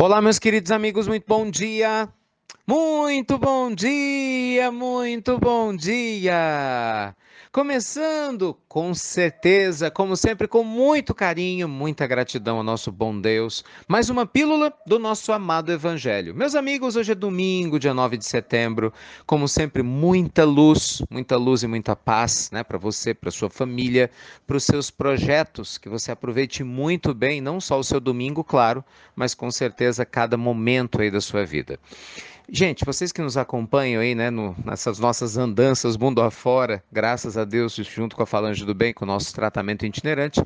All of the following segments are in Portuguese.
Olá, meus queridos amigos, muito bom dia. Muito bom dia, muito bom dia. Começando com certeza, como sempre, com muito carinho, muita gratidão ao nosso bom Deus. Mais uma pílula do nosso amado Evangelho. Meus amigos, hoje é domingo, dia 9 de setembro. Como sempre, muita luz, muita luz e muita paz né, para você, para sua família, para os seus projetos. Que você aproveite muito bem, não só o seu domingo, claro, mas com certeza cada momento aí da sua vida. Gente, vocês que nos acompanham aí, né, no, nessas nossas andanças mundo afora, graças a Deus, junto com a Falange do Bem, com o nosso tratamento itinerante,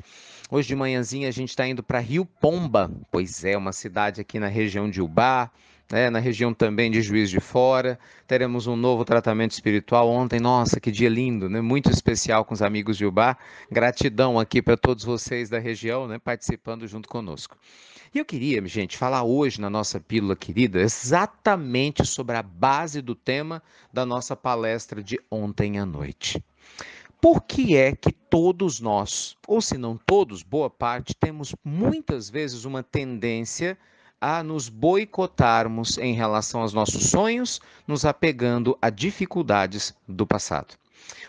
Hoje de manhãzinha a gente está indo para Rio Pomba, pois é, uma cidade aqui na região de Ubá, né, na região também de Juiz de Fora. Teremos um novo tratamento espiritual ontem. Nossa, que dia lindo, né? Muito especial com os amigos de Bar Gratidão aqui para todos vocês da região, né, participando junto conosco. E eu queria, gente, falar hoje na nossa pílula querida exatamente sobre a base do tema da nossa palestra de ontem à noite. Por que é que todos nós, ou se não todos, boa parte, temos muitas vezes uma tendência a nos boicotarmos em relação aos nossos sonhos, nos apegando a dificuldades do passado.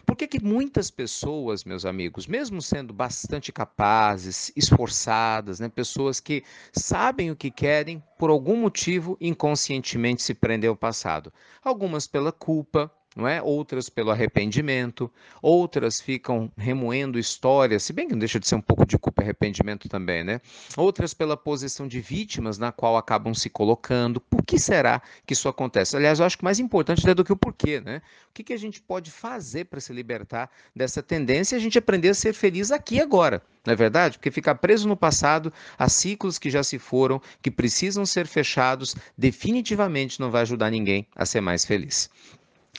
Por que, que muitas pessoas, meus amigos, mesmo sendo bastante capazes, esforçadas, né, pessoas que sabem o que querem, por algum motivo inconscientemente se prendem ao passado? Algumas pela culpa, não é? Outras pelo arrependimento, outras ficam remoendo histórias, se bem que não deixa de ser um pouco de culpa e arrependimento também, né? Outras pela posição de vítimas na qual acabam se colocando. Por que será que isso acontece? Aliás, eu acho que mais importante é do que o porquê, né? O que, que a gente pode fazer para se libertar dessa tendência e a gente aprender a ser feliz aqui agora? Não é verdade? Porque ficar preso no passado, a ciclos que já se foram, que precisam ser fechados, definitivamente não vai ajudar ninguém a ser mais feliz.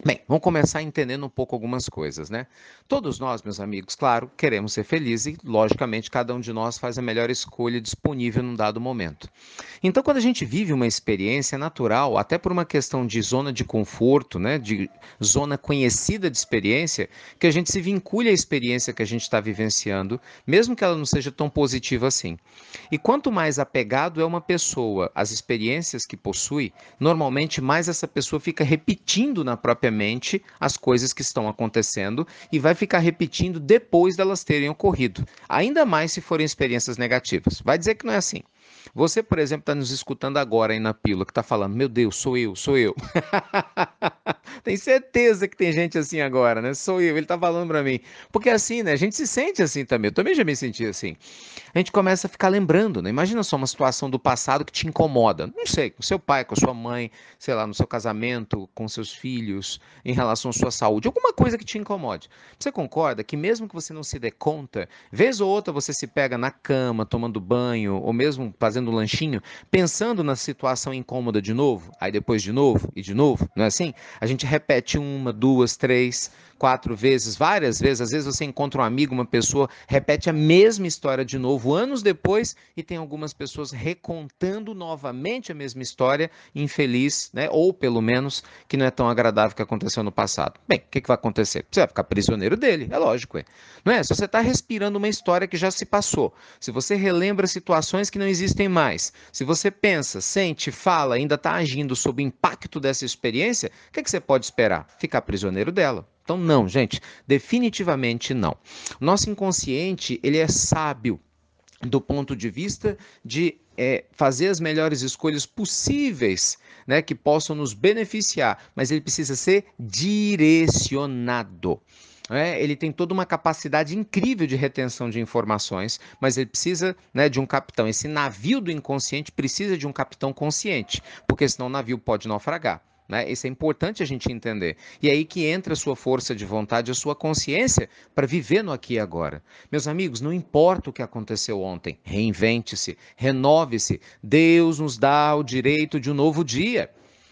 Bem, vamos começar entendendo um pouco algumas coisas, né? Todos nós, meus amigos, claro, queremos ser felizes e, logicamente, cada um de nós faz a melhor escolha disponível num dado momento. Então, quando a gente vive uma experiência natural, até por uma questão de zona de conforto, né? De zona conhecida de experiência, que a gente se vincule à experiência que a gente está vivenciando, mesmo que ela não seja tão positiva assim. E quanto mais apegado é uma pessoa às experiências que possui, normalmente mais essa pessoa fica repetindo na própria propriamente as coisas que estão acontecendo e vai ficar repetindo depois delas terem ocorrido, ainda mais se forem experiências negativas. Vai dizer que não é assim. Você, por exemplo, está nos escutando agora aí na pílula, que está falando, meu Deus, sou eu, sou eu. Tem certeza que tem gente assim agora, né? Sou eu, ele tá falando para mim. Porque assim, né? A gente se sente assim também. Eu também já me senti assim. A gente começa a ficar lembrando, né? Imagina só uma situação do passado que te incomoda. Não sei, com seu pai, com sua mãe, sei lá, no seu casamento, com seus filhos, em relação à sua saúde, alguma coisa que te incomode. Você concorda que mesmo que você não se dê conta, vez ou outra você se pega na cama, tomando banho, ou mesmo fazendo um lanchinho, pensando na situação incômoda de novo, aí depois de novo e de novo, não é assim? A gente repete uma, duas, três, quatro vezes, várias vezes. Às vezes você encontra um amigo, uma pessoa, repete a mesma história de novo anos depois e tem algumas pessoas recontando novamente a mesma história, infeliz, né? Ou pelo menos que não é tão agradável que aconteceu no passado. Bem, o que, que vai acontecer? Você vai ficar prisioneiro dele, é lógico, é. Não é? Se você está respirando uma história que já se passou, se você relembra situações que não existem mais, se você pensa, sente, fala, ainda está agindo sob o impacto dessa experiência, o que, que você pode esperar? Ficar prisioneiro dela. Então não, gente, definitivamente não. Nosso inconsciente, ele é sábio do ponto de vista de é, fazer as melhores escolhas possíveis, né, que possam nos beneficiar, mas ele precisa ser direcionado. É, ele tem toda uma capacidade incrível de retenção de informações, mas ele precisa né, de um capitão. Esse navio do inconsciente precisa de um capitão consciente, porque senão o navio pode naufragar. Né? Isso é importante a gente entender. E é aí que entra a sua força de vontade, a sua consciência para viver no aqui e agora. Meus amigos, não importa o que aconteceu ontem, reinvente-se, renove-se. Deus nos dá o direito de um novo dia.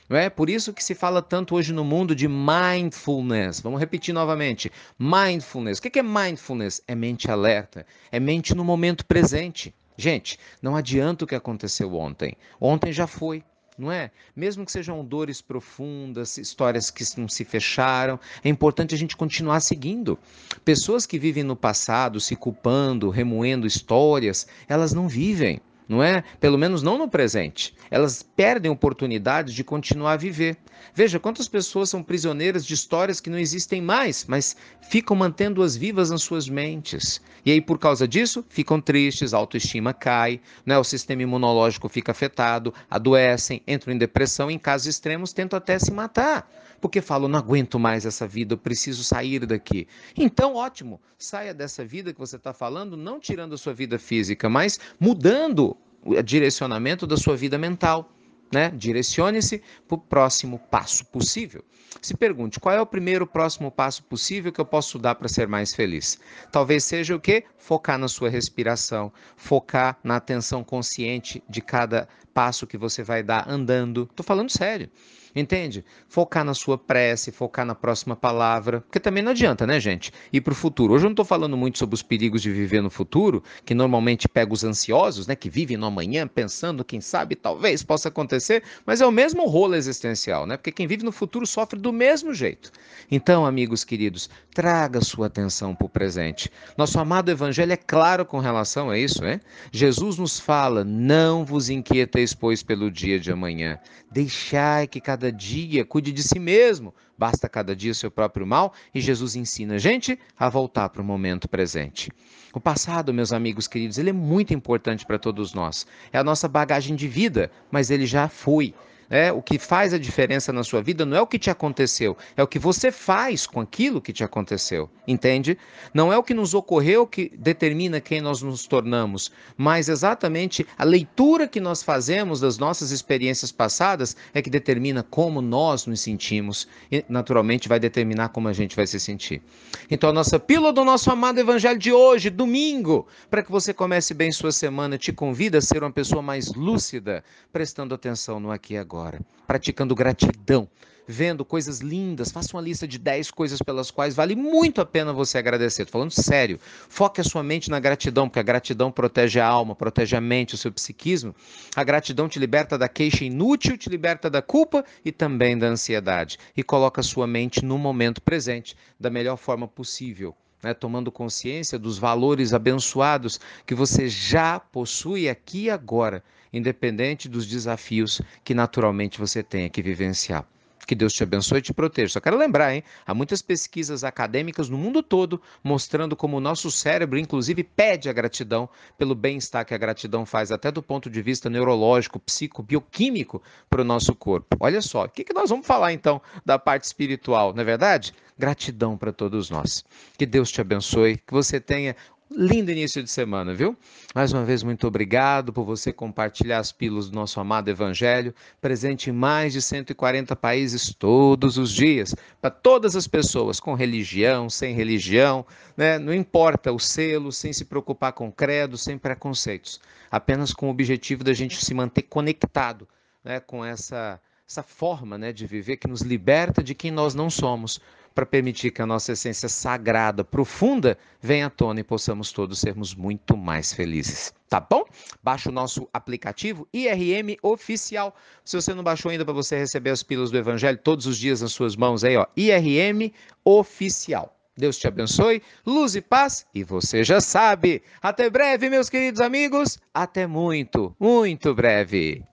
Não é? Por isso que se fala tanto hoje no mundo de mindfulness. Vamos repetir novamente: mindfulness. O que é mindfulness? É mente alerta, é mente no momento presente. Gente, não adianta o que aconteceu ontem. Ontem já foi não é? Mesmo que sejam dores profundas, histórias que não se fecharam, é importante a gente continuar seguindo. Pessoas que vivem no passado, se culpando, remoendo histórias, elas não vivem não é? Pelo menos não no presente. Elas perdem oportunidades de continuar a viver. Veja quantas pessoas são prisioneiras de histórias que não existem mais, mas ficam mantendo-as vivas nas suas mentes. E aí, por causa disso, ficam tristes, a autoestima cai, né? o sistema imunológico fica afetado, adoecem, entram em depressão, em casos extremos, tentam até se matar porque falam, não aguento mais essa vida, eu preciso sair daqui. Então, ótimo, saia dessa vida que você está falando, não tirando a sua vida física, mas mudando o eh, direcionamento da sua vida mental né? Direcione-se para o próximo passo possível. Se pergunte qual é o primeiro próximo passo possível que eu posso dar para ser mais feliz. Talvez seja o que? Focar na sua respiração, focar na atenção consciente de cada passo que você vai dar andando. Estou falando sério. Entende? Focar na sua prece, focar na próxima palavra, porque também não adianta, né, gente? Ir para o futuro. Hoje eu não estou falando muito sobre os perigos de viver no futuro, que normalmente pega os ansiosos, né, que vivem no amanhã pensando, quem sabe, talvez possa acontecer acontecer, mas é o mesmo rolo existencial, né? Porque quem vive no futuro sofre do mesmo jeito. Então, amigos queridos, traga sua atenção para o presente. Nosso amado evangelho é claro com relação a isso, né? Jesus nos fala: não vos inquieteis, pois, pelo dia de amanhã. Deixai que cada dia cuide de si mesmo, basta cada dia o seu próprio mal, e Jesus ensina a gente a voltar para o momento presente. O passado, meus amigos queridos, ele é muito importante para todos nós. É a nossa bagagem de vida, mas ele já foi. É, o que faz a diferença na sua vida não é o que te aconteceu, é o que você faz com aquilo que te aconteceu, entende? Não é o que nos ocorreu que determina quem nós nos tornamos, mas exatamente a leitura que nós fazemos das nossas experiências passadas é que determina como nós nos sentimos e, naturalmente, vai determinar como a gente vai se sentir. Então, a nossa pílula do nosso amado Evangelho de hoje, domingo, para que você comece bem sua semana, te convida a ser uma pessoa mais lúcida, prestando atenção no aqui e agora agora, praticando gratidão, vendo coisas lindas, faça uma lista de 10 coisas pelas quais vale muito a pena você agradecer. Estou falando sério. Foque a sua mente na gratidão, porque a gratidão protege a alma, protege a mente, o seu psiquismo. A gratidão te liberta da queixa inútil, te liberta da culpa e também da ansiedade e coloca a sua mente no momento presente da melhor forma possível né, tomando consciência dos valores abençoados que você já possui aqui e agora, independente dos desafios que naturalmente você tenha que vivenciar. Que Deus te abençoe e te proteja. Só quero lembrar, hein? Há muitas pesquisas acadêmicas no mundo todo mostrando como o nosso cérebro, inclusive, pede a gratidão pelo bem-estar que a gratidão faz, até do ponto de vista neurológico, psico-bioquímico, para o nosso corpo. Olha só, o que, que nós vamos falar então da parte espiritual, não é verdade? Gratidão para todos nós. Que Deus te abençoe, que você tenha lindo início de semana, viu? Mais uma vez, muito obrigado por você compartilhar as pílulas do nosso amado Evangelho, presente em mais de 140 países todos os dias, para todas as pessoas, com religião, sem religião, né? não importa o selo, sem se preocupar com credo, sem preconceitos, apenas com o objetivo da gente se manter conectado né? com essa essa forma né, de viver que nos liberta de quem nós não somos, para permitir que a nossa essência sagrada, profunda, venha à tona e possamos todos sermos muito mais felizes. Tá bom? Baixa o nosso aplicativo IRM Oficial. Se você não baixou ainda para você receber as pílulas do Evangelho todos os dias nas suas mãos aí, ó, IRM Oficial. Deus te abençoe, luz e paz, e você já sabe. Até breve, meus queridos amigos. Até muito, muito breve.